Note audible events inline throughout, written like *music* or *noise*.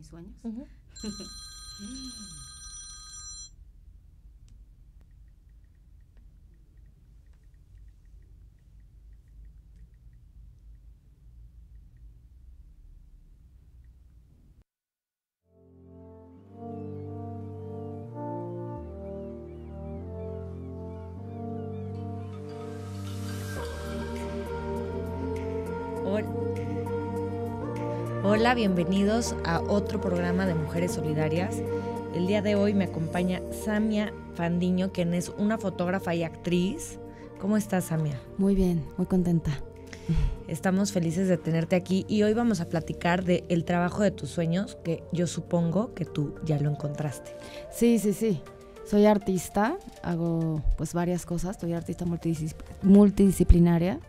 mis sueños. *laughs* Hola, bienvenidos a otro programa de Mujeres Solidarias. El día de hoy me acompaña Samia Fandiño, quien es una fotógrafa y actriz. ¿Cómo estás, Samia? Muy bien, muy contenta. Estamos felices de tenerte aquí y hoy vamos a platicar de el trabajo de tus sueños, que yo supongo que tú ya lo encontraste. Sí, sí, sí. Soy artista, hago pues varias cosas, soy artista multidisciplinaria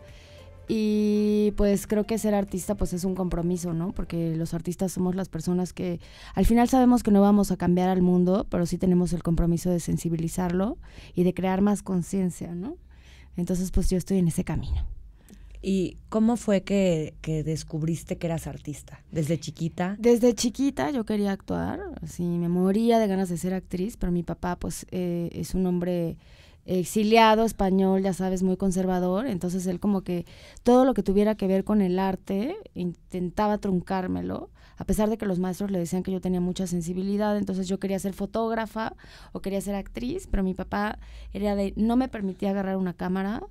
y pues creo que ser artista pues es un compromiso, ¿no? Porque los artistas somos las personas que al final sabemos que no vamos a cambiar al mundo, pero sí tenemos el compromiso de sensibilizarlo y de crear más conciencia, ¿no? Entonces pues yo estoy en ese camino. ¿Y cómo fue que, descubriste que eras artista? ¿Desde chiquita? Desde chiquita yo quería actuar, así me moría de ganas de ser actriz, pero mi papá pues eh, es un hombre exiliado español, ya sabes, muy conservador, entonces él como que todo lo que tuviera que ver con el arte intentaba truncármelo, a pesar de que los maestros le decían que yo tenía mucha sensibilidad, entonces yo quería ser fotógrafa o quería ser actriz, pero mi papá era de no me permitía agarrar una cámara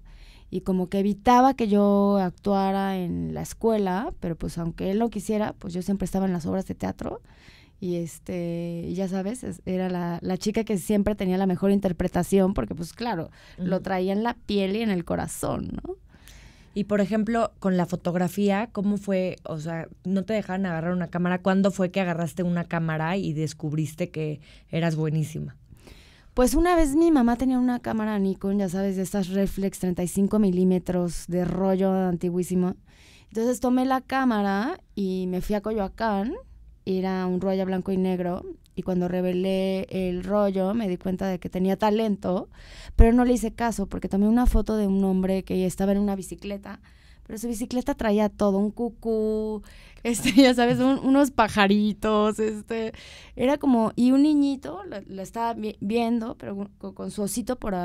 y como que evitaba que yo actuara en la escuela, pero pues aunque él lo quisiera, pues yo siempre estaba en las obras de teatro. Y este, ya sabes, era la, chica que siempre tenía la mejor interpretación, porque pues claro, lo traía en la piel y en el corazón, ¿no? Y por ejemplo, con la fotografía, ¿cómo fue? O sea, ¿no te dejaban agarrar una cámara? ¿Cuándo fue que agarraste una cámara y descubriste que eras buenísima? Pues una vez mi mamá tenía una cámara Nikon, ya sabes, de estas reflex 35 milímetros de rollo antiguísimo. Entonces tomé la cámara y me fui a Coyoacán era un rollo blanco y negro y cuando revelé el rollo me di cuenta de que tenía talento, pero no le hice caso porque tomé una foto de un hombre que estaba en una bicicleta, pero su bicicleta traía todo, un cucú, este, ya sabes, unos pajaritos, este, era como, y un niñito lo, estaba viendo, pero con, su osito por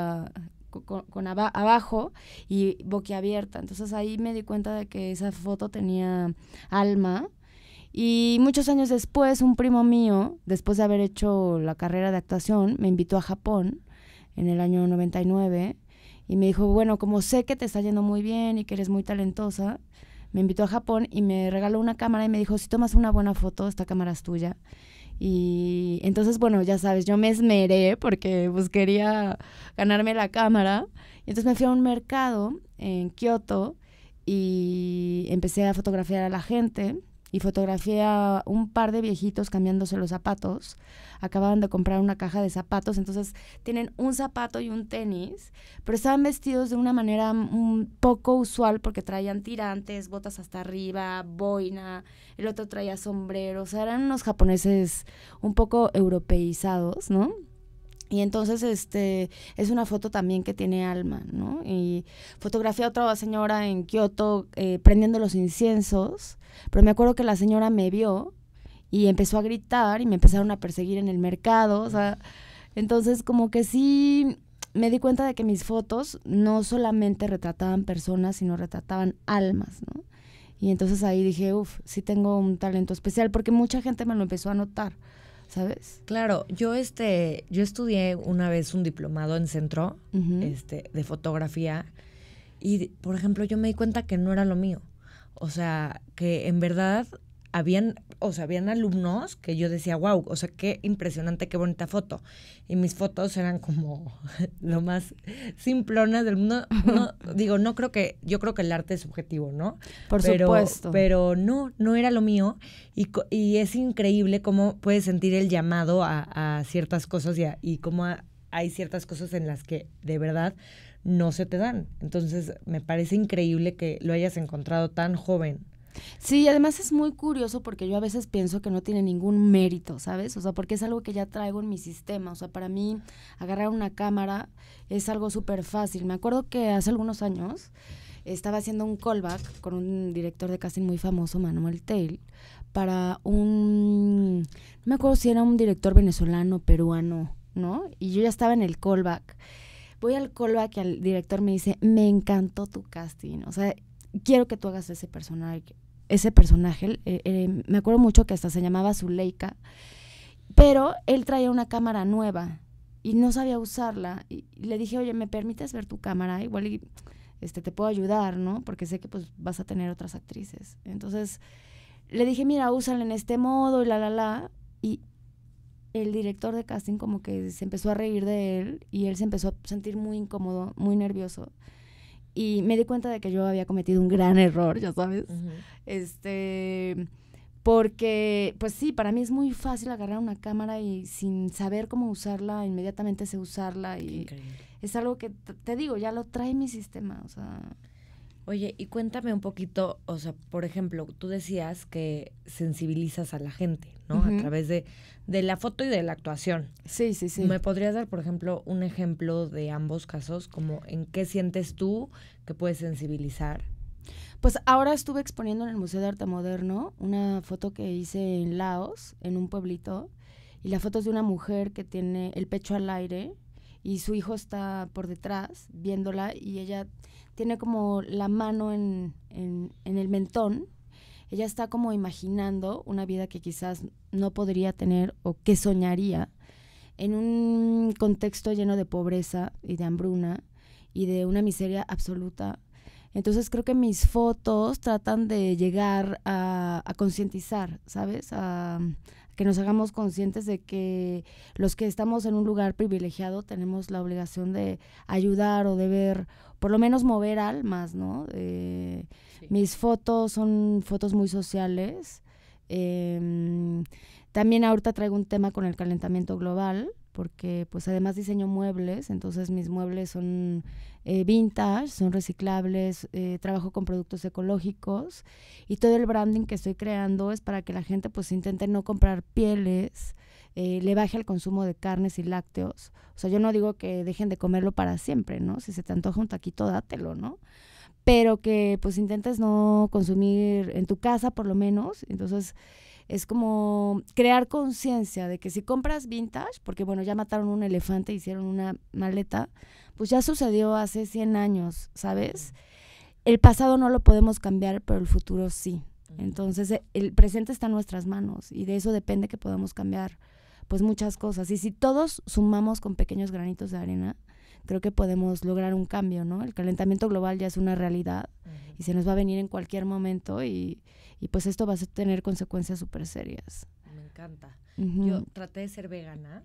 con, abajo y boquiabierta, entonces ahí me di cuenta de que esa foto tenía alma y muchos años después, un primo mío, después de haber hecho la carrera de actuación, me invitó a Japón en el año 99 y me dijo, bueno, como sé que te está yendo muy bien y que eres muy talentosa, me invitó a Japón y me regaló una cámara y me dijo, si tomas una buena foto, esta cámara es tuya. Y entonces, bueno, ya sabes, yo me esmeré porque pues, quería ganarme la cámara. Y entonces me fui a un mercado en Kioto y empecé a fotografiar a la gente y fotografié a un par de viejitos cambiándose los zapatos. Acababan de comprar una caja de zapatos, entonces tienen un zapato y un tenis, pero estaban vestidos de una manera un poco usual porque traían tirantes, botas hasta arriba, boina, el otro traía sombrero, o sea, eran unos japoneses un poco europeizados, ¿no? Y entonces este es una foto también que tiene alma, ¿no? Y fotografía a otra señora en Kioto eh, prendiendo los inciensos, pero me acuerdo que la señora me vio y empezó a gritar y me empezaron a perseguir en el mercado, o sea, entonces como que sí me di cuenta de que mis fotos no solamente retrataban personas, sino retrataban almas, ¿no? Y entonces ahí dije, uff, sí tengo un talento especial, porque mucha gente me lo empezó a notar. ¿sabes? Claro, yo este, yo estudié una vez un diplomado en centro, este, de fotografía, y por ejemplo yo me di cuenta que no era lo mío. O sea, que en verdad habían, o sea, habían alumnos que yo decía, wow, o sea, qué impresionante, qué bonita foto. Y mis fotos eran como *laughs* lo más simplona del mundo. *laughs* digo, no creo que, yo creo que el arte es subjetivo, ¿no? Por supuesto. Pero no, no era lo mío. Y, es increíble cómo puedes sentir el llamado a, ciertas cosas y, y cómo hay ciertas cosas en las que de verdad no se te dan. Entonces, me parece increíble que lo hayas encontrado tan joven Sí, además es muy curioso porque yo a veces pienso que no tiene ningún mérito, ¿sabes? O sea, porque es algo que ya traigo en mi sistema. O sea, para mí agarrar una cámara es algo súper fácil. Me acuerdo que hace algunos años estaba haciendo un callback con un director de casting muy famoso, Manuel Tail, para un... No me acuerdo si era un director venezolano, peruano, ¿no? Y yo ya estaba en el callback. Voy al callback y el director me dice, me encantó tu casting. O sea, quiero que tú hagas ese personaje ese personaje, eh, eh, me acuerdo mucho que hasta se llamaba Zuleika, pero él traía una cámara nueva y no sabía usarla. Y, le dije, oye, ¿me permites ver tu cámara? Igual este, te puedo ayudar, ¿no? Porque sé que pues vas a tener otras actrices. Entonces le dije, mira, úsala en este modo y la, la, la. Y el director de casting como que se empezó a reír de él y él se empezó a sentir muy incómodo, muy nervioso y me di cuenta de que yo había cometido un gran error, ya sabes. Este porque pues sí, para mí es muy fácil agarrar una cámara y sin saber cómo usarla, inmediatamente sé usarla y es algo que te digo, ya lo trae mi sistema, o sea, Oye, y cuéntame un poquito, o sea, por ejemplo, tú decías que sensibilizas a la gente, ¿no? A través de, la foto y de la actuación. Sí, sí, sí. ¿Me podrías dar, por ejemplo, un ejemplo de ambos casos? Como en qué sientes tú que puedes sensibilizar. Pues ahora estuve exponiendo en el Museo de Arte Moderno una foto que hice en Laos, en un pueblito, y la foto es de una mujer que tiene el pecho al aire, y su hijo está por detrás viéndola y ella tiene como la mano en, el mentón. Ella está como imaginando una vida que quizás no podría tener o que soñaría en un contexto lleno de pobreza y de hambruna y de una miseria absoluta. Entonces creo que mis fotos tratan de llegar a, a concientizar, ¿sabes? que nos hagamos conscientes de que los que estamos en un lugar privilegiado tenemos la obligación de ayudar o de ver, por lo menos mover almas, ¿no? Eh, mis fotos son fotos muy sociales. Em, también ahorita traigo un tema con el calentamiento global, porque pues además diseño muebles, entonces mis muebles son eh, vintage, son reciclables, eh, trabajo con productos ecológicos y todo el branding que estoy creando es para que la gente pues intente no comprar pieles, eh, le baje el consumo de carnes y lácteos. O sea, yo no digo que dejen de comerlo para siempre, ¿no? Si se te antoja un taquito, dátelo, ¿no? Pero que pues intentes no consumir en tu casa por lo menos, entonces es como crear conciencia de que si compras vintage, porque bueno, ya mataron un elefante, hicieron una maleta, pues ya sucedió hace 100 años, ¿sabes? El pasado no lo podemos cambiar, pero el futuro sí. Entonces, eh, el presente está en nuestras manos y de eso depende que podamos cambiar pues muchas cosas. Y si todos sumamos con pequeños granitos de arena, creo que podemos lograr un cambio, ¿no? El calentamiento global ya es una realidad y se nos va a venir en cualquier momento y, y pues esto va a tener consecuencias súper serias. Me encanta. Yo traté de ser vegana.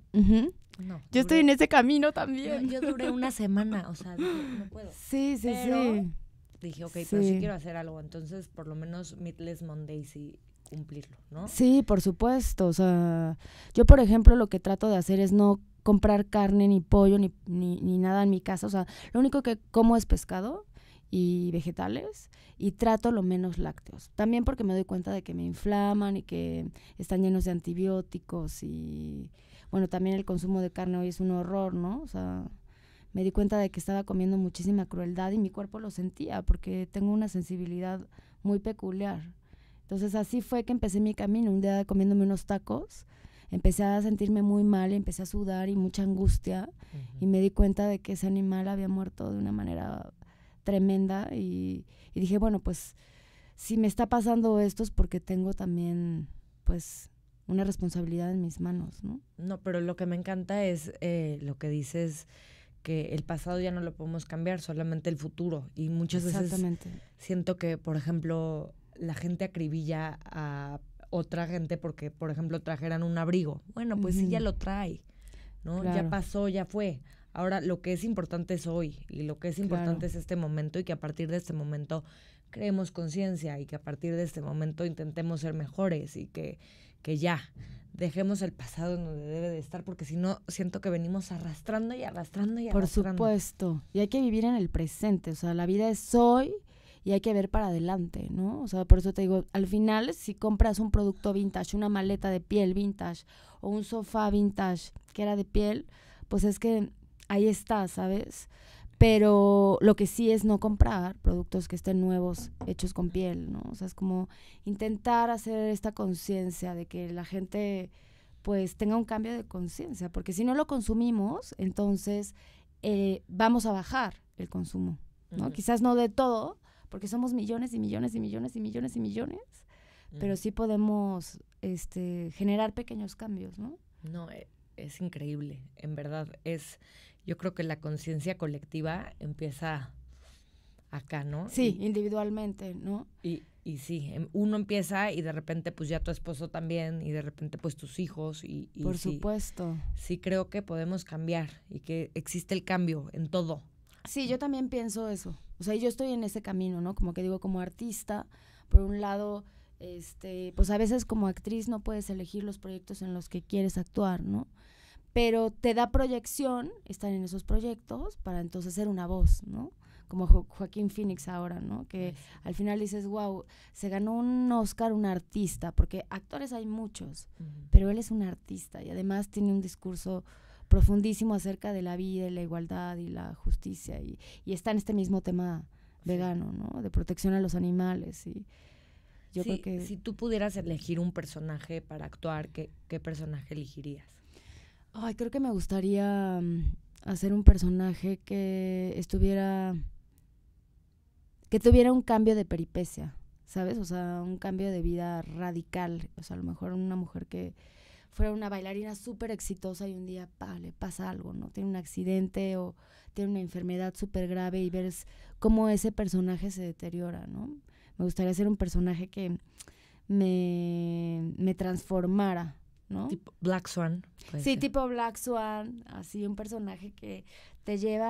no, yo estoy en ese camino también. Yo, duré una semana, o sea, no puedo. *laughs* Sí, sí, sí. Dije, ok, pero sí quiero hacer algo, entonces por lo menos Meatless Monday sí cumplirlo, ¿no? Sí, por supuesto. O sea, yo por ejemplo lo que trato de hacer es no comprar carne, ni pollo, ni, nada en mi casa. O sea, lo único que como es pescado y vegetales y trato lo menos lácteos. También porque me doy cuenta de que me inflaman y que están llenos de antibióticos y bueno, también el consumo de carne hoy es un horror, ¿no? O sea, me di cuenta de que estaba comiendo muchísima crueldad y mi cuerpo lo sentía porque tengo una sensibilidad muy peculiar. Entonces así fue que empecé mi camino, un día comiéndome unos tacos empecé a sentirme muy mal, empecé a sudar y mucha angustia y me di cuenta de que ese animal había muerto de una manera tremenda y, dije, bueno, pues si me está pasando esto es porque tengo también pues una responsabilidad en mis manos, ¿no? pero lo que me encanta es eh, lo que dices que el pasado ya no lo podemos cambiar, solamente el futuro. Y muchas veces siento que, por ejemplo, la gente acribilla a otra gente porque, por ejemplo, trajeran un abrigo. Bueno, pues sí, ya lo trae, ¿no? Ya pasó, ya fue. Ahora, lo que es importante es hoy y lo que es importante es este momento y que a partir de este momento creemos conciencia y que a partir de este momento intentemos ser mejores y que, que ya dejemos el pasado en donde debe de estar porque si no siento que venimos arrastrando y arrastrando y arrastrando. Por supuesto, y hay que vivir en el presente, o sea, la vida es hoy y hay que ver para adelante, ¿no? O sea, por eso te digo, al final, si compras un producto vintage, una maleta de piel vintage o un sofá vintage que era de piel, pues es que ahí está, ¿sabes? Pero lo que sí es no comprar productos que estén nuevos, hechos con piel, ¿no? O sea, es como intentar hacer esta conciencia de que la gente pues tenga un cambio de conciencia, porque si no lo consumimos, entonces eh, vamos a bajar el consumo, ¿no? Quizás no de todo, porque somos millones y millones y millones y millones y millones, pero sí podemos este, generar pequeños cambios, ¿no? No, e, es increíble, en verdad. Es, yo creo que la conciencia colectiva empieza acá, ¿no? Sí, individualmente, ¿no? Y, y sí, em, uno empieza y de repente pues ya tu esposo también y de repente pues tus hijos y... Por supuesto. Sí creo que podemos cambiar y que existe el cambio en todo. Sí, yo también pienso eso. O sea, yo estoy en ese camino, ¿no? Como que digo, como artista, por un lado, este, pues a veces como actriz no puedes elegir los proyectos en los que quieres actuar, ¿no? Pero te da proyección estar en esos proyectos para entonces ser una voz, ¿no? Como Joaquín Phoenix ahora, ¿no? Que al final dices, wow, se ganó un Oscar un artista, porque actores hay muchos, pero él es un artista y además tiene un discurso profundísimo acerca de la vida y la igualdad y la justicia y, está en este mismo tema vegano, ¿no? De protección a los animales y yo creo que... Si tú pudieras elegir un personaje para actuar, ¿qué, personaje elegirías? Ay, creo que me gustaría mm, hacer un personaje que estuviera... que tuviera un cambio de peripecia, ¿sabes? O sea, un cambio de vida radical. O sea, a lo mejor una mujer que fuera una bailarina súper exitosa y un día le pasa algo, ¿no? Tiene un accidente o tiene una enfermedad súper grave y ver cómo ese personaje se deteriora, ¿no? Me gustaría ser un personaje que me, transformara, ¿no? Tipo Black Swan. Sí, tipo Black Swan, así un personaje que te lleva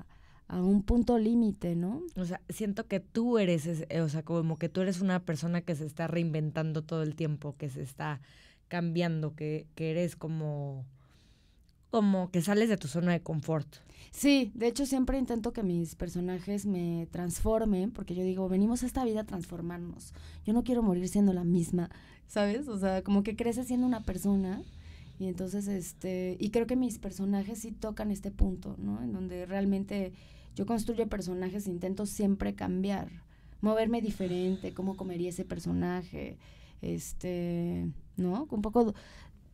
a, a un punto límite, ¿no? O sea, siento que tú eres, o sea, como que tú eres una persona que se está reinventando todo el tiempo, que se está cambiando, que, eres como, como que sales de tu zona de confort. Sí, de hecho siempre intento que mis personajes me transformen, porque yo digo, venimos a esta vida a transformarnos. Yo no quiero morir siendo la misma, ¿sabes? O sea, como que creces siendo una persona. Y entonces, este, y creo que mis personajes sí tocan este punto, ¿no? En donde realmente yo construyo personajes, intento siempre cambiar, moverme diferente, cómo comería ese personaje, este, ¿no? Un poco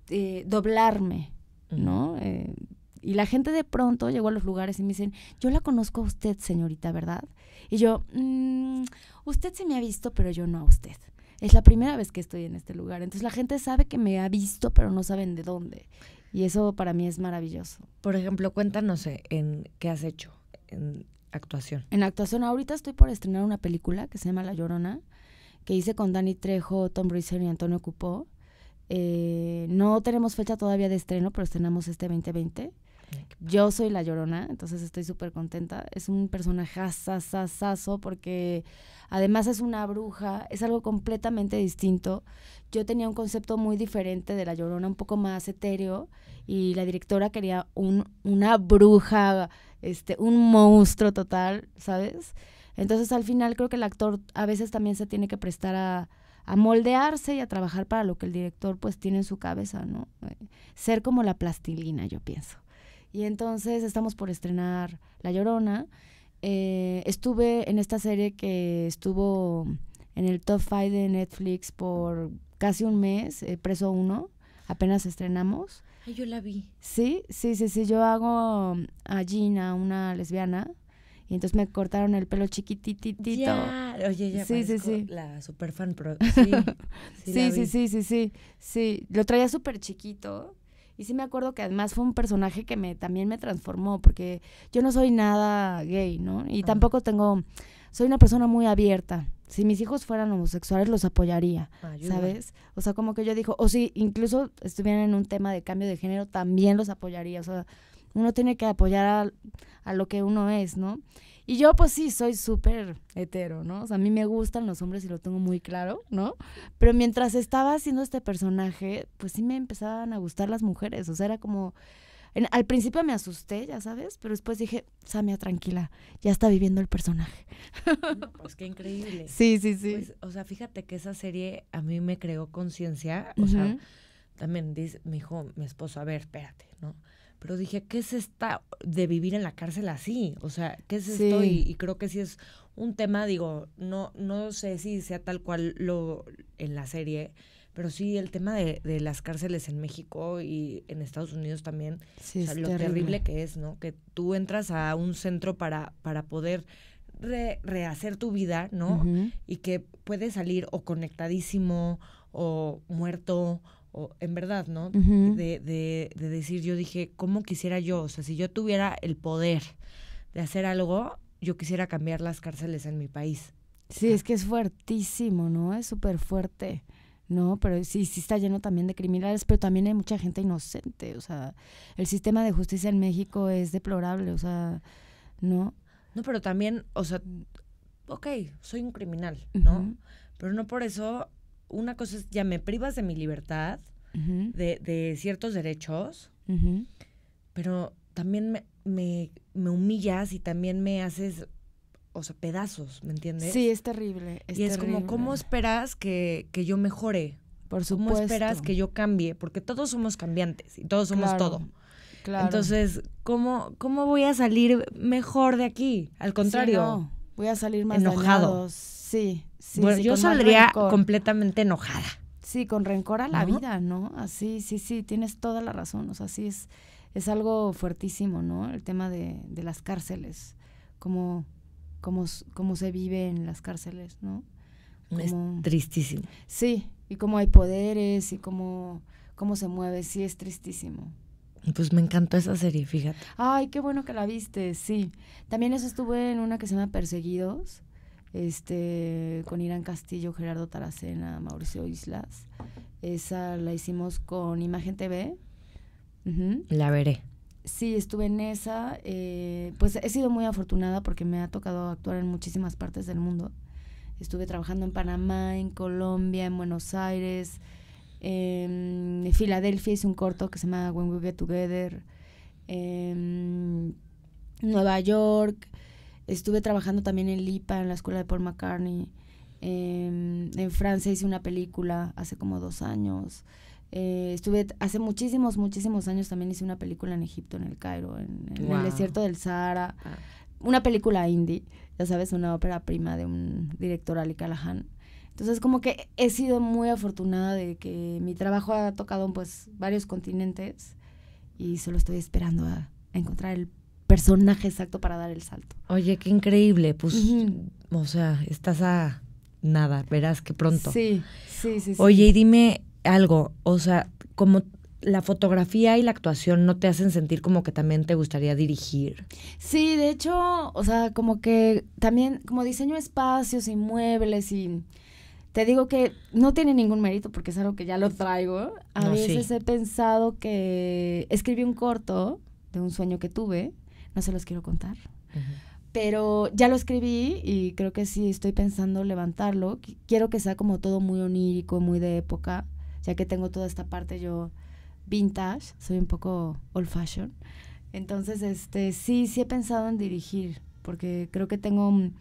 eh, doblarme, ¿no? Eh, y la gente de pronto llegó a los lugares y me dicen, yo la conozco a usted, señorita, ¿verdad? Y yo, mm, usted se me ha visto, pero yo no a usted. Es la primera vez que estoy en este lugar. Entonces la gente sabe que me ha visto, pero no saben de dónde. Y eso para mí es maravilloso. Por ejemplo, cuéntanos eh, en qué has hecho en actuación. En actuación, ahorita estoy por estrenar una película que se llama La Llorona que hice con Dani Trejo, Tom Briser y Antonio Cupó. Eh, no tenemos fecha todavía de estreno, pero estrenamos este 2020. Yo soy La Llorona, entonces estoy súper contenta. Es un personaje asasasaso porque además es una bruja, es algo completamente distinto. Yo tenía un concepto muy diferente de La Llorona, un poco más etéreo, y la directora quería una bruja, este, un monstruo total, ¿sabes? Entonces al final creo que el actor a veces también se tiene que prestar a, moldearse y a trabajar para lo que el director pues tiene en su cabeza, ¿no? Eh, ser como la plastilina, yo pienso. Y entonces estamos por estrenar La Llorona. Eh, estuve en esta serie que estuvo en el top 5 de Netflix por casi un mes, eh, Preso uno. apenas estrenamos. Ay, yo la vi. Sí, sí, sí, sí, yo hago a Gina, una lesbiana, y entonces me cortaron el pelo chiquititito. Ya, oye, ya sí, sí, sí. la super fan pro. *laughs* Sí, sí, sí, sí, sí, sí, Lo traía súper chiquito. Y sí me acuerdo que además fue un personaje que me también me transformó, porque yo no soy nada gay, ¿no? Y tampoco tengo, soy una persona muy abierta. Si mis hijos fueran homosexuales, los apoyaría, ¿sabes? O sea, como que yo dijo, o si incluso estuvieran en un tema de cambio de género, también los apoyaría. O sea, uno tiene que apoyar a, lo que uno es, ¿no? Y yo pues sí, soy súper hetero, ¿no? O sea, a mí me gustan los hombres y lo tengo muy claro, ¿no? Pero mientras estaba haciendo este personaje, pues sí me empezaban a gustar las mujeres, o sea, era como... al principio me asusté, ya sabes, pero después dije, Samia, tranquila, ya está viviendo el personaje. pues qué increíble. *laughs* Sí, sí, sí. Pues, o sea, fíjate que esa serie a mí me creó conciencia, o sea, también dice, me dijo mi esposo, a ver, espérate, ¿no? pero dije, ¿qué es esta de vivir en la cárcel así? O sea, ¿qué es esto? Y, creo que sí es un tema, digo, no, no sé si sea tal cual lo en la serie, pero sí el tema de, las cárceles en México y en Estados Unidos también, sí, lo terrible. que es, ¿no? Que tú entras a un centro para, para poder rehacer tu vida, ¿no? Y que puedes salir o conectadísimo o muerto en verdad, ¿no? de, de, decir, yo dije, ¿cómo quisiera yo? O sea, si yo tuviera el poder de hacer algo, yo quisiera cambiar las cárceles en mi país. Sí, es que es fuertísimo, ¿no? Es súper fuerte, ¿no? Pero sí, sí está lleno también de criminales, pero también hay mucha gente inocente, o sea, el sistema de justicia en México es deplorable, o sea, ¿no? No, pero también, o sea, ok, soy un criminal, ¿no? Pero no por eso una cosa es, ya me privas de mi libertad, de, ciertos derechos, pero también me, humillas y también me haces, o sea, pedazos, ¿me entiendes? Sí, es terrible. y es como, ¿cómo esperas que, yo mejore? Por supuesto. ¿Cómo esperas que yo cambie? Porque todos somos cambiantes y todos somos todo. Claro. Entonces, ¿cómo, ¿cómo voy a salir mejor de aquí? Al contrario. Voy a salir más enojados Sí, sí. yo saldría completamente enojada. Sí, con rencor a la vida, ¿no? Así, sí, sí, tienes toda la razón. O sea, sí es, es algo fuertísimo, ¿no? El tema de, las cárceles, cómo, cómo, cómo, se vive en las cárceles, ¿no? es tristísimo. Sí, y cómo hay poderes y cómo, cómo se mueve, sí es tristísimo. Pues me encantó esa serie, fíjate. Ay, qué bueno que la viste, sí. También eso estuve en una que se llama Perseguidos, este, con Irán Castillo, Gerardo Taracena, Mauricio Islas. Esa la hicimos con Imagen TV. La veré. Sí, estuve en esa. Eh, pues he sido muy afortunada porque me ha tocado actuar en muchísimas partes del mundo. Estuve trabajando en Panamá, en Colombia, en Buenos Aires, en Filadelfia hice un corto que se llama When We Get Together, en Nueva York, Estuve trabajando también en Lipa, en la escuela de Paul McCartney. Em, en Francia hice una película hace como dos años. Eh, estuve hace muchísimos, muchísimos años también hice una película en Egipto, en el Cairo, en, el desierto del Sahara. Ah. Una película indie, ya sabes, una ópera prima de un director Ali Callahan. Entonces como que he sido muy afortunada de que mi trabajo ha tocado pues varios continentes y solo estoy esperando a encontrar el personaje exacto para dar el salto. Oye, qué increíble. Pues, o sea, estás a nada, verás que pronto. Sí, sí, sí. Oye, y dime algo, o sea, como la fotografía y la actuación no te hacen sentir como que también te gustaría dirigir. Sí, de hecho, o sea, como que también, como diseño espacios y muebles y... Te digo que no tiene ningún mérito porque es algo que ya lo traigo. A veces he pensado que escribí un corto de un sueño que tuve no se los quiero contar. Pero ya lo escribí y creo que sí estoy pensando levantarlo. Quiero que sea como todo muy onírico, muy de época, ya que tengo toda esta parte yo vintage, soy un poco old fashion. Entonces, este, sí, sí he pensado en dirigir, porque creo que tengo un,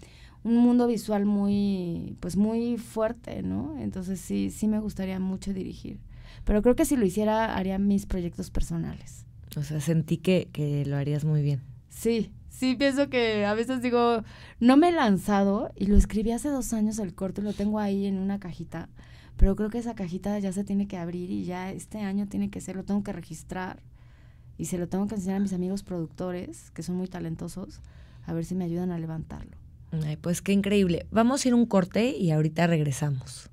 mundo visual muy, pues muy fuerte, ¿no? Entonces sí, sí me gustaría mucho dirigir. Pero creo que si lo hiciera, haría mis proyectos personales. O sea, sentí que lo harías muy bien. Sí, sí pienso que a veces digo, no me he lanzado y lo escribí hace dos años el corto, lo tengo ahí en una cajita, pero creo que esa cajita ya se tiene que abrir y ya este año tiene que ser, lo tengo que registrar y se lo tengo que enseñar a mis amigos productores, que son muy talentosos, a ver si me ayudan a levantarlo. Ay, pues qué increíble. Vamos a ir un corte y ahorita regresamos.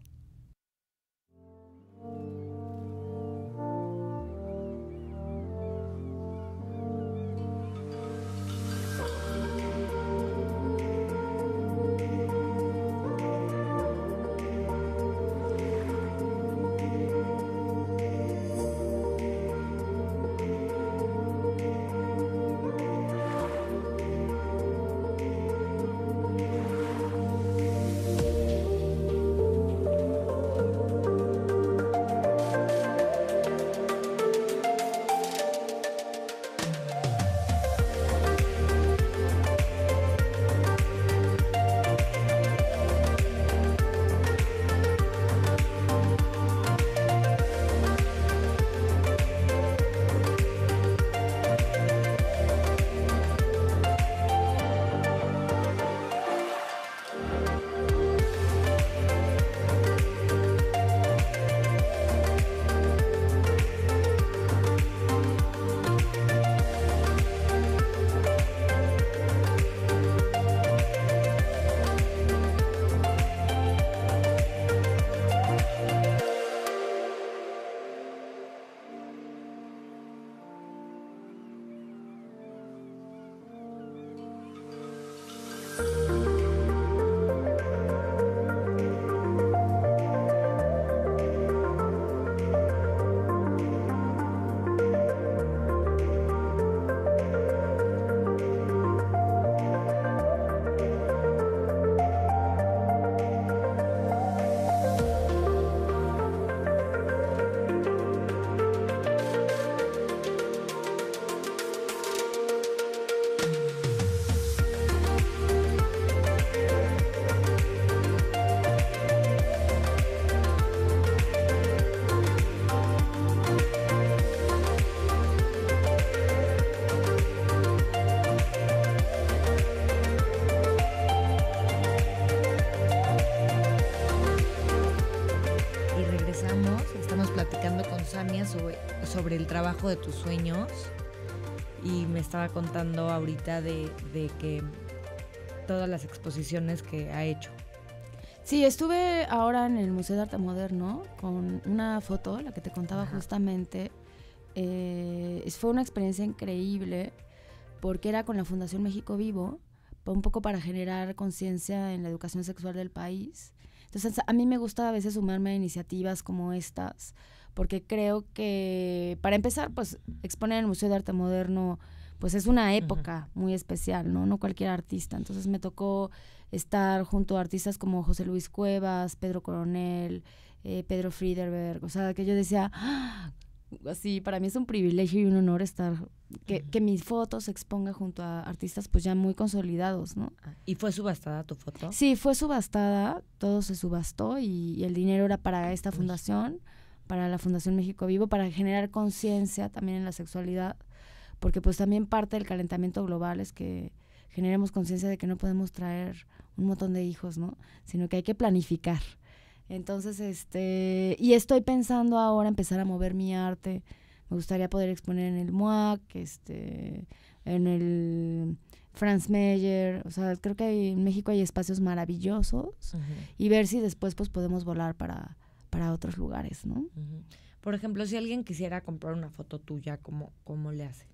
de tus sueños y me estaba contando ahorita de, de que todas las exposiciones que ha hecho. Sí, estuve ahora en el Museo de Arte Moderno con una foto, la que te contaba justamente. Eh, fue una experiencia increíble porque era con la Fundación México Vivo, un poco para generar conciencia en la educación sexual del país. Entonces, a mí me gusta a veces sumarme a iniciativas como estas, porque creo que, para empezar, pues exponer en el Museo de Arte Moderno, pues es una época muy especial, ¿no? No cualquier artista. Entonces me tocó estar junto a artistas como José Luis Cuevas, Pedro Coronel, eh, Pedro Friederberg, o sea, que yo decía, ¡ah! así, para mí es un privilegio y un honor estar, que, mis fotos se exponga junto a artistas pues ya muy consolidados, ¿no? Ah, ¿Y fue subastada tu foto? Sí, fue subastada, todo se subastó y, el dinero era para esta fundación para la Fundación México Vivo, para generar conciencia también en la sexualidad, porque pues también parte del calentamiento global es que generemos conciencia de que no podemos traer un montón de hijos, ¿no? Sino que hay que planificar. Entonces, este, y estoy pensando ahora empezar a mover mi arte. Me gustaría poder exponer en el MUAC, este, en el Franz Mayer o sea, creo que en México hay espacios maravillosos y ver si después pues podemos volar para para otros lugares, ¿no? Por ejemplo, si alguien quisiera comprar una foto tuya, ¿cómo, cómo le hace?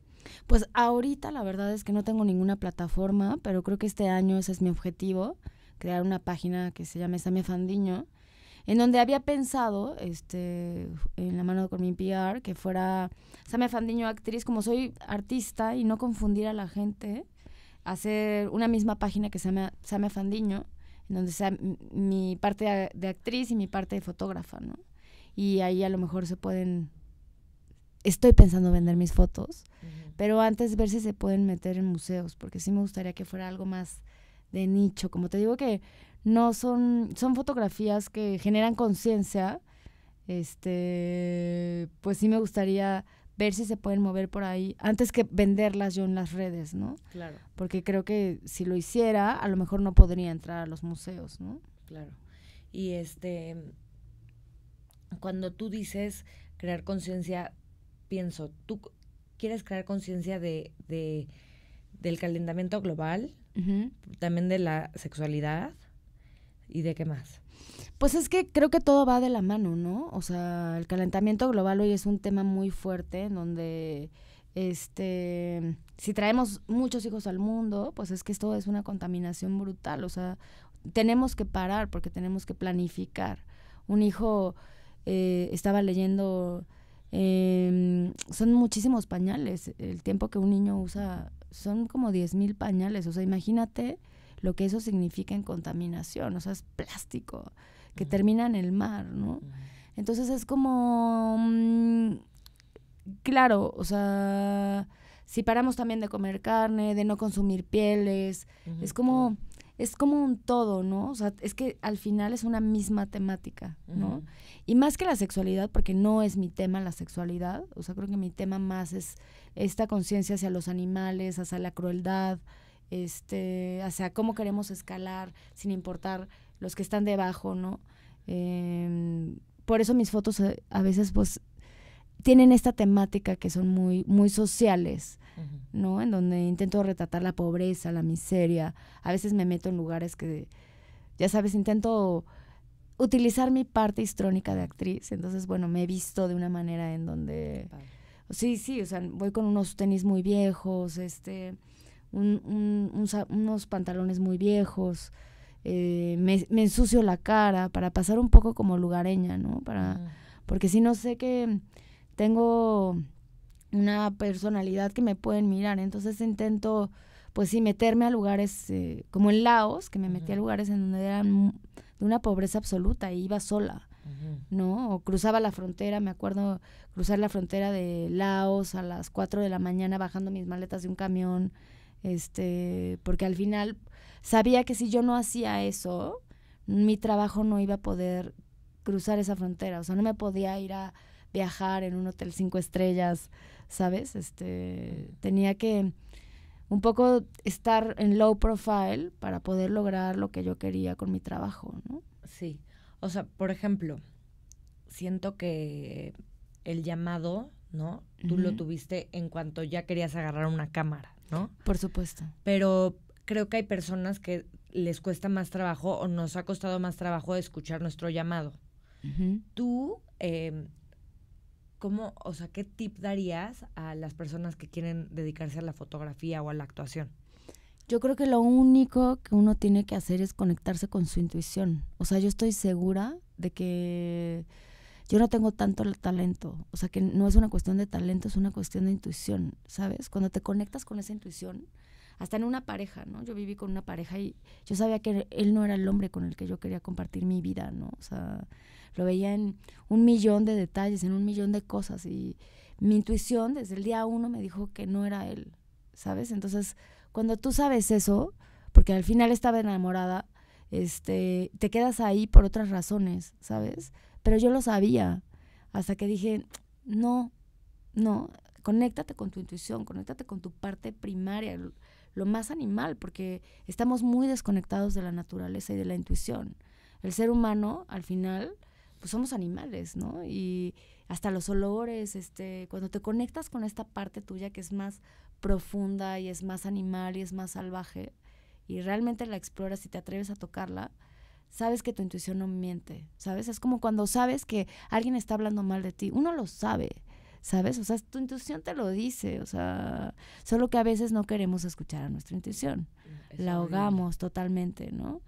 Pues ahorita la verdad es que no tengo ninguna plataforma, pero creo que este año ese es mi objetivo, crear una página que se llame Samia Fandiño, en donde había pensado, este, en la mano de mi PR, que fuera Samia Fandiño actriz, como soy artista y no confundir a la gente, hacer una misma página que se llama Samia Fandiño, donde sea mi parte de actriz y mi parte de fotógrafa, ¿no? Y ahí a lo mejor se pueden, estoy pensando vender mis fotos, pero antes ver si se pueden meter en museos, porque sí me gustaría que fuera algo más de nicho, como te digo que no son, son fotografías que generan conciencia, este, pues sí me gustaría ver si se pueden mover por ahí, antes que venderlas yo en las redes, ¿no? Claro. Porque creo que si lo hiciera, a lo mejor no podría entrar a los museos, ¿no? Claro. Y este, cuando tú dices crear conciencia, pienso, tú quieres crear conciencia del calentamiento global, también de la sexualidad y de qué más. Pues es que creo que todo va de la mano, ¿no? O sea, el calentamiento global hoy es un tema muy fuerte en donde este si traemos muchos hijos al mundo, pues es que esto es una contaminación brutal, o sea, tenemos que parar porque tenemos que planificar. Un hijo eh, estaba leyendo em, son muchísimos pañales. El tiempo que un niño usa son como 10.000 pañales. O sea, imagínate lo que eso significa en contaminación. O sea, es plástico que termina en el mar, ¿no? Entonces es como, mm, claro, o sea, si paramos también de comer carne, de no consumir pieles, es como es como un todo, ¿no? O sea, es que al final es una misma temática, ¿no? Y más que la sexualidad, porque no es mi tema la sexualidad, o sea, creo que mi tema más es esta conciencia hacia los animales, hacia la crueldad, este, hacia cómo queremos escalar sin importar los que están debajo, ¿no? Em, por eso mis fotos a veces pues tienen esta temática que son muy, muy sociales, ¿no? En donde intento retratar la pobreza, la miseria. A veces me meto en lugares que, ya sabes, intento utilizar mi parte histrónica de actriz. Entonces, bueno, me he visto de una manera en donde... Sí, sí, o sea, voy con unos tenis muy viejos, este, unos pantalones muy viejos. Eh, me, ensucio la cara para pasar un poco como lugareña, ¿no? Para, Porque si no sé que tengo una personalidad que me pueden mirar, entonces intento, pues sí, meterme a lugares eh, como en Laos, que me metí a lugares en donde eran de una pobreza absoluta y e iba sola, ¿no? O cruzaba la frontera, me acuerdo cruzar la frontera de Laos a las 4 de la mañana bajando mis maletas de un camión, este, porque al final Sabía que si yo no hacía eso, mi trabajo no iba a poder cruzar esa frontera, o sea, no me podía ir a viajar en un hotel cinco estrellas, ¿sabes? Este, tenía que un poco estar en low profile para poder lograr lo que yo quería con mi trabajo, ¿no? Sí. O sea, por ejemplo, siento que el llamado, ¿no? Tú lo tuviste en cuanto ya querías agarrar una cámara, ¿no? Por supuesto. Pero creo que hay personas que les cuesta más trabajo o nos ha costado más trabajo escuchar nuestro llamado. Tú, em, ¿cómo, o sea, qué tip darías a las personas que quieren dedicarse a la fotografía o a la actuación? Yo creo que lo único que uno tiene que hacer es conectarse con su intuición. O sea, yo estoy segura de que yo no tengo tanto talento. O sea, que no es una cuestión de talento, es una cuestión de intuición, ¿sabes? Cuando te conectas con esa intuición, hasta en una pareja, ¿no? Yo viví con una pareja y yo sabía que él no era el hombre con el que yo quería compartir mi vida, ¿no? O sea, lo veía en un millón de detalles, en un millón de cosas y mi intuición desde el día uno me dijo que no era él, ¿sabes? Entonces, cuando tú sabes eso, porque al final estaba enamorada, este, te quedas ahí por otras razones, ¿sabes? Pero yo lo sabía hasta que dije, no, no, conéctate con tu intuición, conéctate con tu parte primaria, lo más animal, porque estamos muy desconectados de la naturaleza y de la intuición. El ser humano, al final, pues somos animales, ¿no? Y hasta los olores, este, cuando te conectas con esta parte tuya que es más profunda y es más animal y es más salvaje, y realmente la exploras y te atreves a tocarla, sabes que tu intuición no miente, ¿sabes? Es como cuando sabes que alguien está hablando mal de ti, uno lo sabe, ¿sabes? O sea, tu intuición te lo dice, o sea, solo que a veces no queremos escuchar a nuestra intuición, mm, la ahogamos totalmente, ¿no?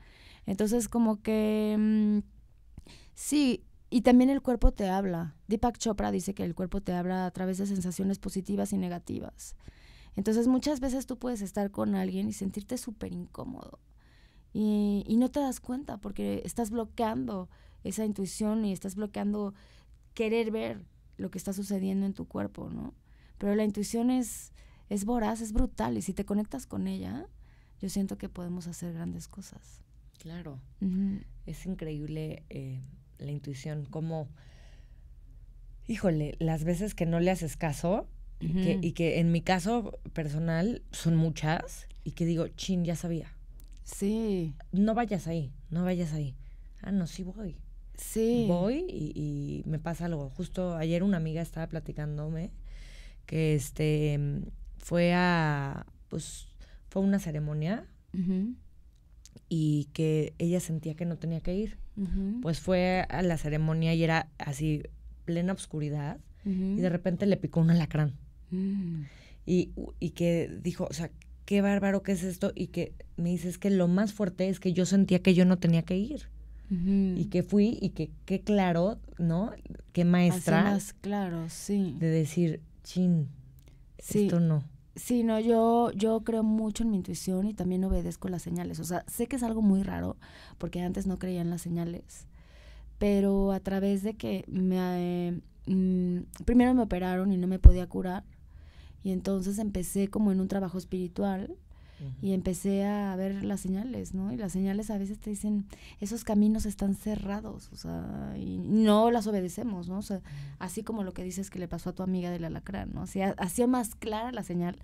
Entonces, como que, mm, sí, y también el cuerpo te habla. Deepak Chopra dice que el cuerpo te habla a través de sensaciones positivas y negativas. Entonces, muchas veces tú puedes estar con alguien y sentirte súper incómodo. y no te das cuenta porque estás bloqueando esa intuición y estás bloqueando querer ver lo que está sucediendo en tu cuerpo, ¿no? Pero la intuición es, es voraz, es brutal y si te conectas con ella, yo siento que podemos hacer grandes cosas. Claro, es increíble eh, la intuición, como, híjole, las veces que no le haces caso, y que en mi caso personal son muchas, y que digo, chin, ya sabía. Sí. No vayas ahí, no vayas ahí. Ah, no, sí voy sí. voy y, me pasa algo. Justo ayer una amiga estaba platicándome que este mm, fue a pues fue una ceremonia y que ella sentía que no tenía que ir. Pues fue a la ceremonia y era así plena oscuridad y de repente le picó un alacrán. Mm. Y, y que dijo, o sea, qué bárbaro que es esto y que me dice es que lo más fuerte es que yo sentía que yo no tenía que ir y que fui y que qué claro, ¿no? Que maestra. claro, sí. De decir, chin, sí. esto no. Sí, no, yo, yo creo mucho en mi intuición y también obedezco las señales. O sea, sé que es algo muy raro porque antes no creía en las señales, pero a través de que me... Eh, mm, primero me operaron y no me podía curar y entonces empecé como en un trabajo espiritual y empecé a ver las señales, ¿no? Y las señales a veces te dicen, esos caminos están cerrados, o sea, y no las obedecemos, ¿no? O sea, así como lo que dices que le pasó a tu amiga del alacrán, ¿no? O sea, hacía más clara la señal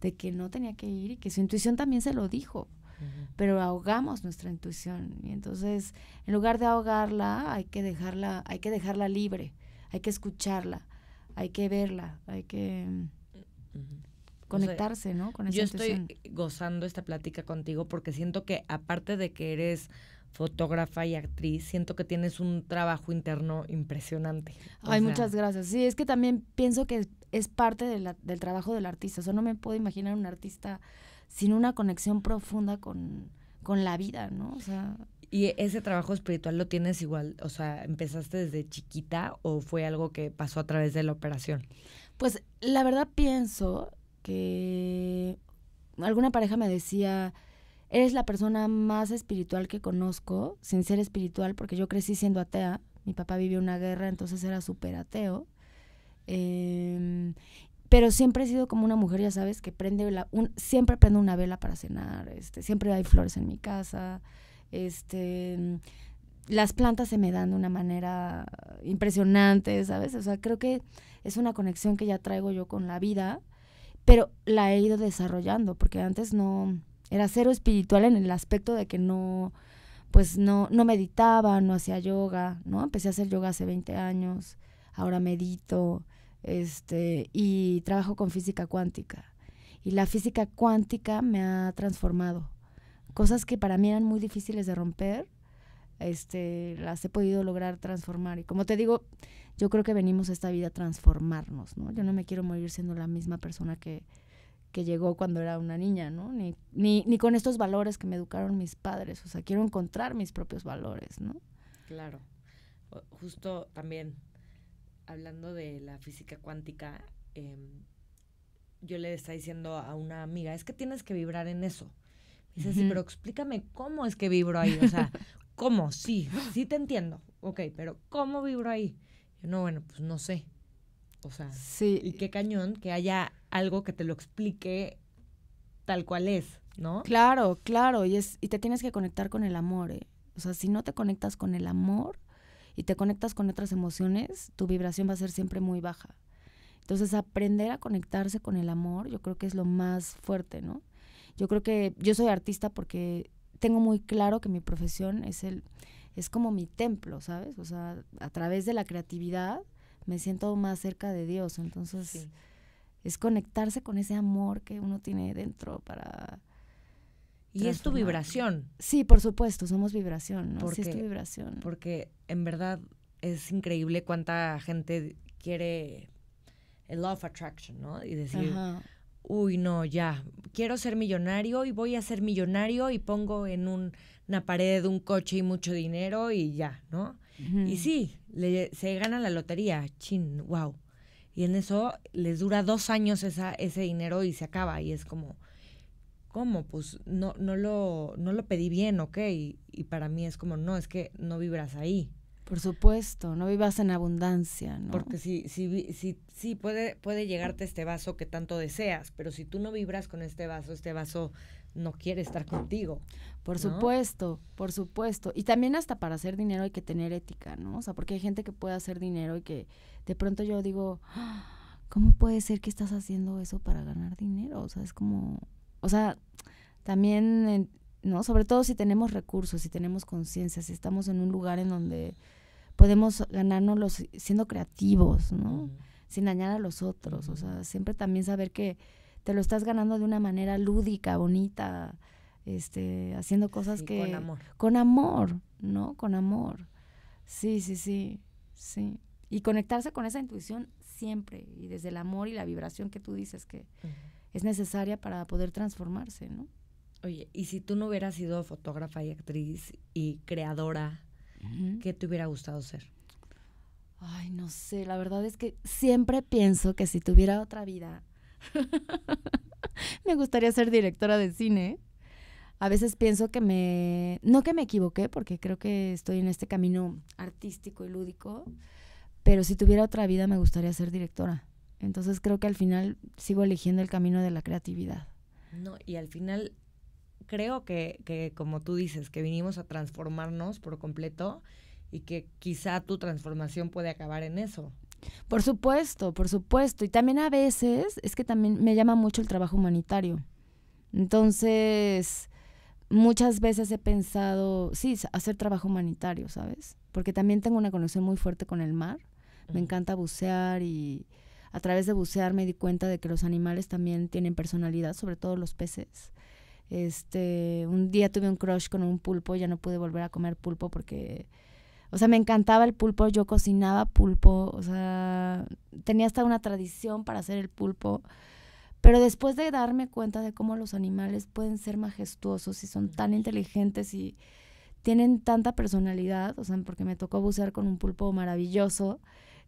de que no tenía que ir y que su intuición también se lo dijo pero ahogamos nuestra intuición y entonces en lugar de ahogarla hay que dejarla hay que dejarla libre hay que escucharla hay que verla hay que Conectarse, ¿no? Con yo estoy gozando esta plática contigo porque siento que aparte de que eres fotógrafa y actriz, siento que tienes un trabajo interno impresionante. Ay, muchas gracias. Sí, es que también pienso que es parte del trabajo del artista. O sea, no me puedo imaginar un artista sin una conexión profunda con, con la vida, ¿no? O sea... ¿Y ese trabajo espiritual lo tienes igual? O sea, ¿empezaste desde chiquita o fue algo que pasó a través de la operación? Pues la verdad pienso que alguna pareja me decía, eres la persona más espiritual que conozco, sin ser espiritual, porque yo crecí siendo atea, mi papá vivió una guerra, entonces era súper ateo. Em, pero siempre he sido como una mujer, ya sabes, que prende siempre prendo una vela para cenar, este, siempre hay flores en mi casa, este, em, las plantas se me dan de una manera impresionante, ¿sabes? O sea, creo que es una conexión que ya traigo yo con la vida pero la he ido desarrollando, porque antes no, era cero espiritual en el aspecto de que no, pues no, no meditaba, no hacía yoga, ¿no? Empecé a hacer yoga hace 20 años, ahora medito, este, y trabajo con física cuántica. Y la física cuántica me ha transformado. Cosas que para mí eran muy difíciles de romper, este, las he podido lograr transformar. Y como te digo, yo creo que venimos a esta vida a transformarnos, ¿no? Yo no me quiero morir siendo la misma persona que, llegó cuando era una niña, ¿no? Ni, con estos valores que me educaron mis padres. O sea, quiero encontrar mis propios valores, ¿no? Claro. Justo también, hablando de la física cuántica, em, yo le estaba diciendo a una amiga, es que tienes que vibrar en eso. dice, sí, pero explícame cómo es que vibro ahí. O sea, *laughs* ¿cómo? Sí, sí te entiendo. Ok, pero ¿cómo vibro ahí? Yo, no, bueno, pues no sé. O sea, sí. y qué cañón que haya algo que te lo explique tal cual es, ¿no? Claro, claro, y es y te tienes que conectar con el amor. ¿eh? O sea, si no te conectas con el amor y te conectas con otras emociones, tu vibración va a ser siempre muy baja. Entonces, aprender a conectarse con el amor, yo creo que es lo más fuerte, ¿no? Yo creo que yo soy artista porque tengo muy claro que mi profesión es el es como mi templo, ¿sabes? O sea, a través de la creatividad me siento más cerca de Dios, entonces es conectarse con ese amor que uno tiene dentro para y es tu vibración. Sí, por supuesto, somos vibración, ¿no? Porque, sí es tu vibración. Porque en verdad es increíble cuánta gente quiere el love of attraction, ¿no? Y decir, uy, no, ya, quiero ser millonario y voy a ser millonario y pongo en una pared un coche y mucho dinero y ya, ¿no? Y sí, se gana la lotería, chin, wow. Y en eso les dura dos años ese dinero y se acaba y es como, ¿cómo? Pues no, no, lo, no lo pedí bien, ok. Y, y para mí es como, no, es que no vibras ahí. Por supuesto, no vivas en abundancia, ¿no? Porque si, si, sí puede, puede llegarte este vaso que tanto deseas, pero si tú no vibras con este vaso, este vaso no quiere estar contigo. Por supuesto, por supuesto. Y también hasta para hacer dinero hay que tener ética, ¿no? O sea, porque hay gente que puede hacer dinero y que de pronto yo digo, ah, ¿cómo puede ser que estás haciendo eso para ganar dinero? O sea, es como, o sea, también, ¿no? Sobre todo si tenemos recursos, si tenemos conciencia, si estamos en un lugar en donde podemos los siendo creativos, ¿no? Sin dañar a los otros, o sea, siempre también saber que te lo estás ganando de una manera lúdica, bonita, este, haciendo cosas que... Con amor. Con amor, ¿no? Con amor. Sí, sí, sí, sí. Y conectarse con esa intuición siempre, y desde el amor y la vibración que tú dices que es necesaria para poder transformarse, ¿no? Oye, y si tú no hubieras sido fotógrafa y actriz y creadora ¿qué te hubiera gustado ser? Ay, no sé, la verdad es que siempre pienso que si tuviera otra vida, *laughs* me gustaría ser directora de cine. A veces pienso que me, no que me equivoqué, porque creo que estoy en este camino artístico y lúdico, pero si tuviera otra vida me gustaría ser directora. Entonces creo que al final sigo eligiendo el camino de la creatividad. No, y al final creo que, que, como tú dices, que vinimos a transformarnos por completo y que quizá tu transformación puede acabar en eso. Por supuesto, por supuesto. Y también a veces es que también me llama mucho el trabajo humanitario. Entonces, muchas veces he pensado, sí, hacer trabajo humanitario, ¿sabes? Porque también tengo una conexión muy fuerte con el mar. Me encanta bucear y a través de bucear me di cuenta de que los animales también tienen personalidad, sobre todo los peces. Este, un día tuve un crush con un pulpo, ya no pude volver a comer pulpo porque, o sea, me encantaba el pulpo, yo cocinaba pulpo, o sea, tenía hasta una tradición para hacer el pulpo. Pero después de darme cuenta de cómo los animales pueden ser majestuosos y son tan inteligentes y tienen tanta personalidad, o sea, porque me tocó bucear con un pulpo maravilloso,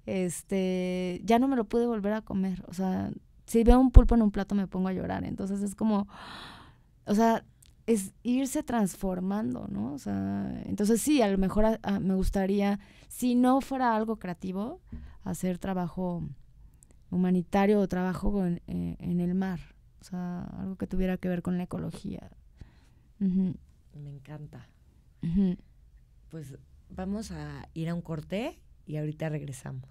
este, ya no me lo pude volver a comer. O sea, si veo un pulpo en un plato me pongo a llorar. Entonces es como, o sea, es irse transformando, ¿no? O sea, entonces sí, a lo mejor me gustaría, si no fuera algo creativo, hacer trabajo humanitario o trabajo eh, en, el mar, o sea, algo que tuviera que ver con la ecología. Me encanta. Pues vamos a ir a un corte y ahorita regresamos.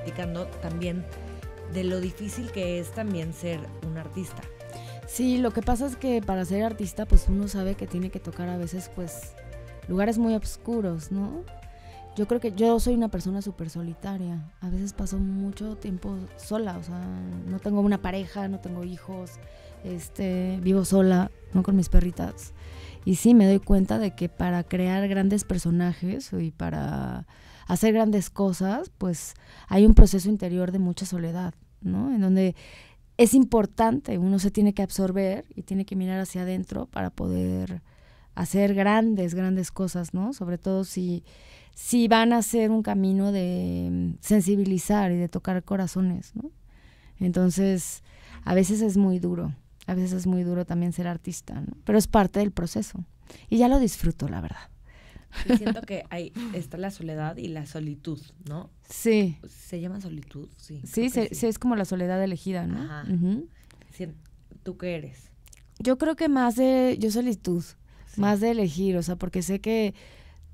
platicando también de lo difícil que es también ser un artista. Sí, lo que pasa es que para ser artista, pues uno sabe que tiene que tocar a veces, pues, lugares muy oscuros, ¿no? Yo creo que yo soy una persona súper solitaria. A veces paso mucho tiempo sola, o sea, no tengo una pareja, no tengo hijos, este, vivo sola, no con mis perritas. Y sí, me doy cuenta de que para crear grandes personajes y para hacer grandes cosas, pues hay un proceso interior de mucha soledad, ¿no? En donde es importante, uno se tiene que absorber y tiene que mirar hacia adentro para poder hacer grandes, grandes cosas, ¿no? Sobre todo si, si van a ser un camino de mm, sensibilizar y de tocar corazones, ¿no? Entonces, a veces es muy duro, a veces es muy duro también ser artista, ¿no? Pero es parte del proceso. Y ya lo disfruto, la verdad siento que ahí está la soledad y la solitud, ¿no? Sí. ¿Se llama solitud? Sí. Sí, es como la soledad elegida, ¿no? Ajá. ¿Tú qué eres? Yo creo que más de, yo solitud, más de elegir, o sea, porque sé que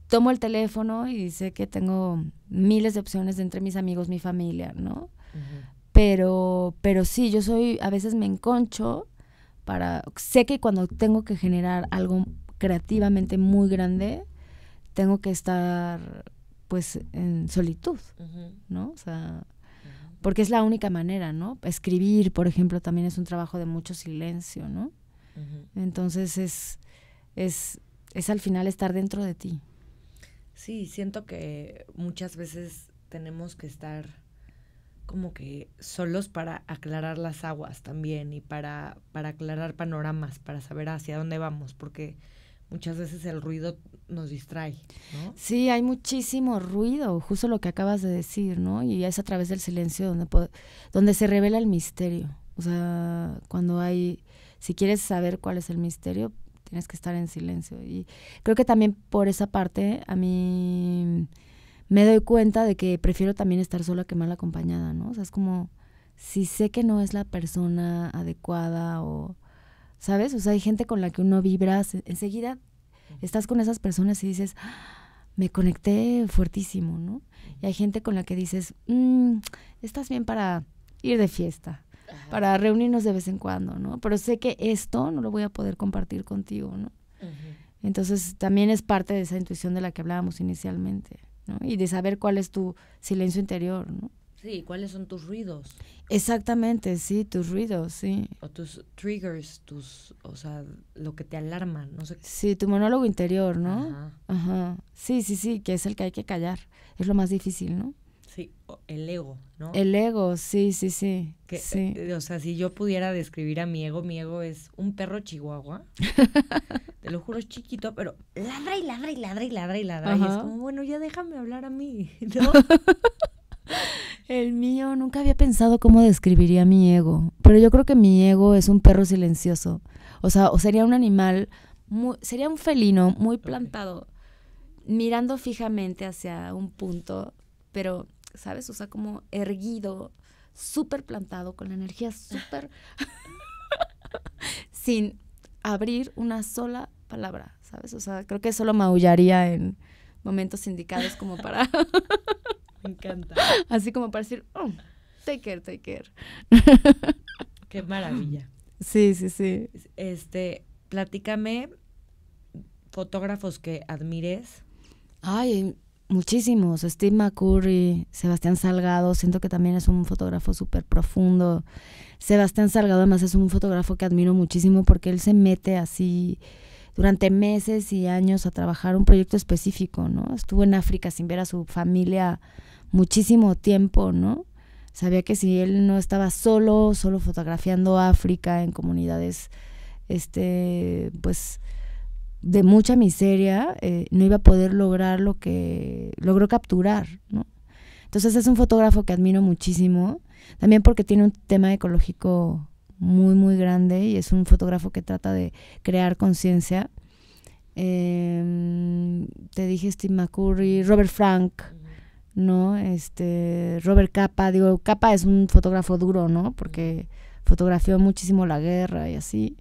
tomo el teléfono y sé que tengo miles de opciones entre mis amigos, mi familia, ¿no? Pero, pero sí, yo soy, a veces me enconcho para, sé que cuando tengo que generar algo creativamente muy grande, tengo que estar pues en solitud, ¿no? O sea, porque es la única manera, ¿no? Escribir, por ejemplo, también es un trabajo de mucho silencio, ¿no? Entonces es, es, es al final estar dentro de ti. Sí, siento que muchas veces tenemos que estar como que solos para aclarar las aguas también y para, para aclarar panoramas, para saber hacia dónde vamos, porque muchas veces el ruido nos distrae. ¿no? Sí, hay muchísimo ruido, justo lo que acabas de decir, ¿no? Y es a través del silencio donde, donde se revela el misterio. O sea, cuando hay, si quieres saber cuál es el misterio, tienes que estar en silencio. Y creo que también por esa parte a mí me doy cuenta de que prefiero también estar sola que mal acompañada, ¿no? O sea, es como si sé que no es la persona adecuada o ¿sabes? O sea, hay gente con la que uno vibra, enseguida estás con esas personas y dices, ah, me conecté fuertísimo, ¿no? Y hay gente con la que dices, mm, estás bien para ir de fiesta, para reunirnos de vez en cuando, ¿no? Pero sé que esto no lo voy a poder compartir contigo, ¿no? Entonces también es parte de esa intuición de la que hablábamos inicialmente, ¿no? Y de saber cuál es tu silencio interior, ¿no? Sí, ¿cuáles son tus ruidos? Exactamente, sí, tus ruidos, sí. O tus triggers, tus, o sea, lo que te alarma, no sé. Sí, tu monólogo interior, ¿no? Ajá. Sí, sí, sí, que es el que hay que callar. Es lo más difícil, ¿no? Sí, el ego, ¿no? El ego, sí, sí, sí. sí. Eh, o sea, si yo pudiera describir a mi ego, mi ego es un perro chihuahua. *laughs* te lo juro, es chiquito, pero ladra y ladra y ladra y ladra y ladra. es como, bueno, ya déjame hablar a mí, *laughs* ¿no? *laughs* El mío, nunca había pensado cómo describiría mi ego, pero yo creo que mi ego es un perro silencioso. O sea, o sería un animal, sería un felino muy plantado, mirando fijamente hacia un punto, pero, ¿sabes? O sea, como erguido, súper plantado, con la energía súper... *laughs* sin abrir una sola palabra, ¿sabes? O sea, creo que solo maullaría en momentos indicados como para... *laughs* Me encanta. Así como para decir, oh, take care, take care. *laughs* Qué maravilla. Sí, sí, sí. Este, platícame fotógrafos que admires. Ay, muchísimos. Steve McCurry, Sebastián Salgado, siento que también es un fotógrafo súper profundo. Sebastián Salgado además es un fotógrafo que admiro muchísimo porque él se mete así durante meses y años a trabajar un proyecto específico, ¿no? Estuvo en África sin ver a su familia muchísimo tiempo, ¿no? Sabía que si él no estaba solo, solo fotografiando África en comunidades, este, pues, de mucha miseria, eh, no iba a poder lograr lo que logró capturar, ¿no? Entonces es un fotógrafo que admiro muchísimo, también porque tiene un tema ecológico muy, muy grande y es un fotógrafo que trata de crear conciencia. Em, te dije Steve McCurry, Robert Frank, ¿no? Este, Robert Capa, digo, Capa es un fotógrafo duro, ¿no? Porque fotografió muchísimo la guerra y así.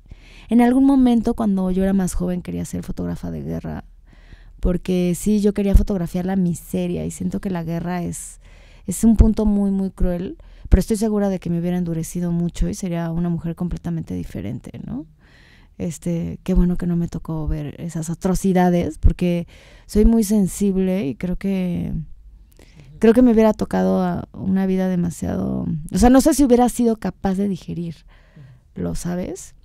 En algún momento cuando yo era más joven quería ser fotógrafa de guerra, porque sí, yo quería fotografiar la miseria y siento que la guerra es, es un punto muy, muy cruel, pero estoy segura de que me hubiera endurecido mucho y sería una mujer completamente diferente, ¿no? Este, qué bueno que no me tocó ver esas atrocidades, porque soy muy sensible y creo que creo que me hubiera tocado una vida demasiado, o sea, no sé si hubiera sido capaz de digerir, ¿lo sabes?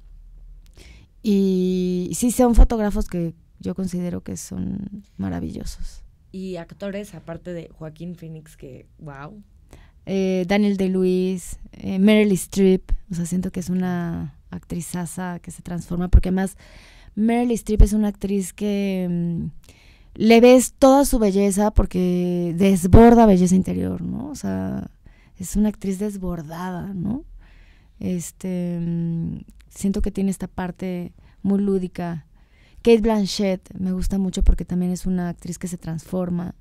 Y sí son fotógrafos que yo considero que son maravillosos. Y actores, aparte de Joaquín Phoenix, que, wow. Eh, Daniel De Luis, eh, Meryl Streep, o sea, siento que es una actrizaza que se transforma, porque además Meryl Streep es una actriz que... Mm, le ves toda su belleza porque desborda belleza interior, ¿no? O sea, es una actriz desbordada, ¿no? Este, mm, siento que tiene esta parte muy lúdica. Kate Blanchett me gusta mucho porque también es una actriz que se transforma,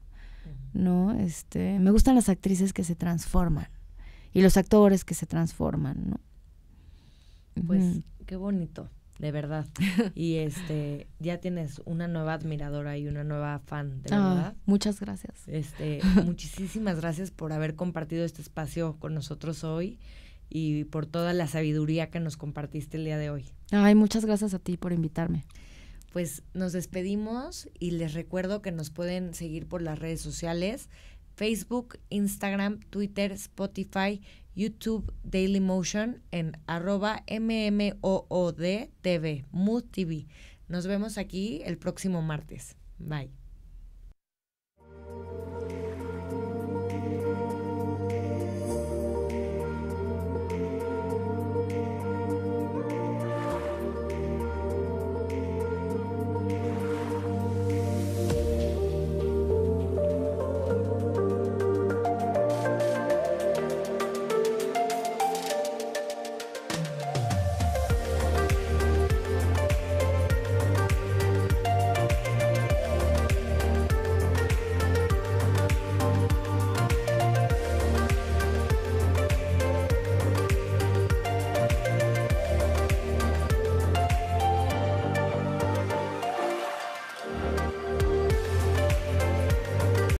¿no? Este, me gustan las actrices que se transforman y los actores que se transforman, ¿no? Pues qué bonito de verdad. *laughs* Y este, ya tienes una nueva admiradora y una nueva fan, de ah, verdad. Muchas gracias. Este, *laughs* muchísimas gracias por haber compartido este espacio con nosotros hoy y por toda la sabiduría que nos compartiste el día de hoy. Ay, muchas gracias a ti por invitarme. Pues nos despedimos y les recuerdo que nos pueden seguir por las redes sociales, Facebook, Instagram, Twitter, Spotify YouTube Daily Motion en arroba MMOOD TV, Mood TV. Nos vemos aquí el próximo martes. Bye.